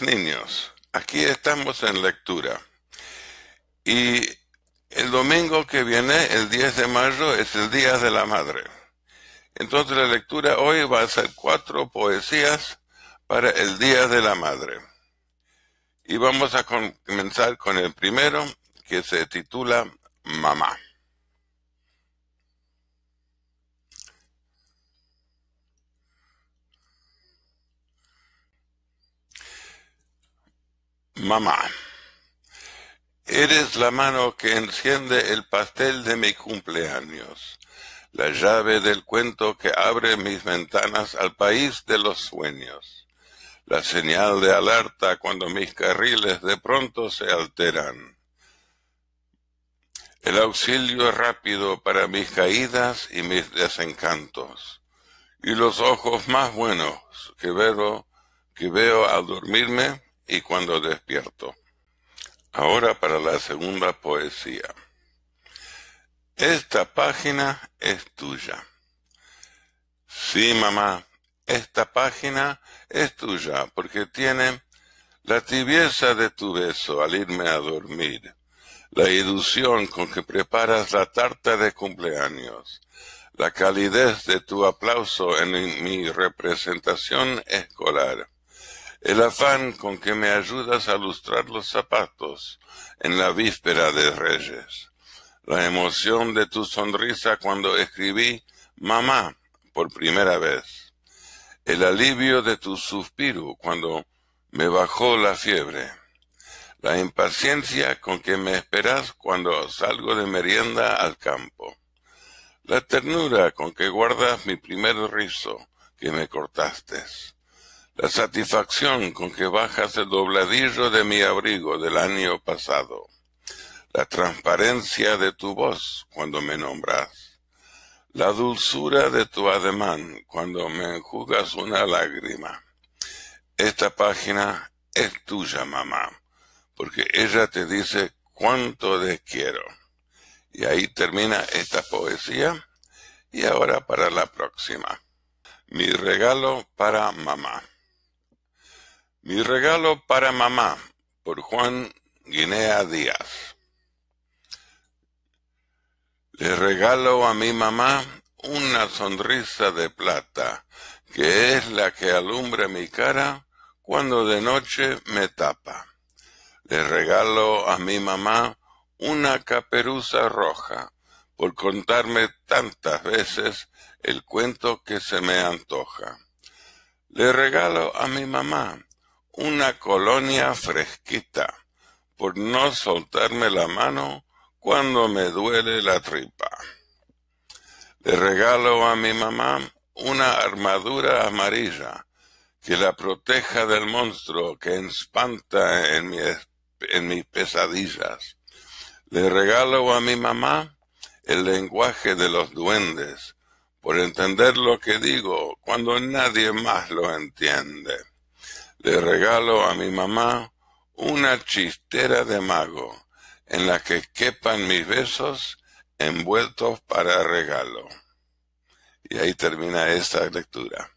niños, aquí estamos en lectura y el domingo que viene, el 10 de mayo, es el Día de la Madre. Entonces la lectura hoy va a ser cuatro poesías para el Día de la Madre. Y vamos a comenzar con el primero que se titula Mamá. mamá, eres la mano que enciende el pastel de mi cumpleaños, la llave del cuento que abre mis ventanas al país de los sueños, la señal de alerta cuando mis carriles de pronto se alteran, el auxilio rápido para mis caídas y mis desencantos, y los ojos más buenos que veo, que veo al dormirme, y cuando despierto. Ahora para la segunda poesía. Esta página es tuya. Sí, mamá, esta página es tuya porque tiene la tibieza de tu beso al irme a dormir, la ilusión con que preparas la tarta de cumpleaños, la calidez de tu aplauso en mi representación escolar el afán con que me ayudas a lustrar los zapatos en la víspera de Reyes, la emoción de tu sonrisa cuando escribí mamá por primera vez, el alivio de tu suspiro cuando me bajó la fiebre, la impaciencia con que me esperas cuando salgo de merienda al campo, la ternura con que guardas mi primer rizo que me cortaste la satisfacción con que bajas el dobladillo de mi abrigo del año pasado, la transparencia de tu voz cuando me nombras, la dulzura de tu ademán cuando me enjugas una lágrima. Esta página es tuya, mamá, porque ella te dice cuánto te quiero. Y ahí termina esta poesía y ahora para la próxima. Mi regalo para mamá. Mi regalo para mamá, por Juan Guinea Díaz. Le regalo a mi mamá una sonrisa de plata, que es la que alumbra mi cara cuando de noche me tapa. Le regalo a mi mamá una caperuza roja, por contarme tantas veces el cuento que se me antoja. Le regalo a mi mamá una colonia fresquita, por no soltarme la mano cuando me duele la tripa. Le regalo a mi mamá una armadura amarilla que la proteja del monstruo que espanta en, mis pesadillas. Le regalo a mi mamá el lenguaje de los duendes por entender lo que digo cuando nadie más lo entiende le regalo a mi mamá una chistera de mago en la que quepan mis besos envueltos para regalo. Y ahí termina esta lectura.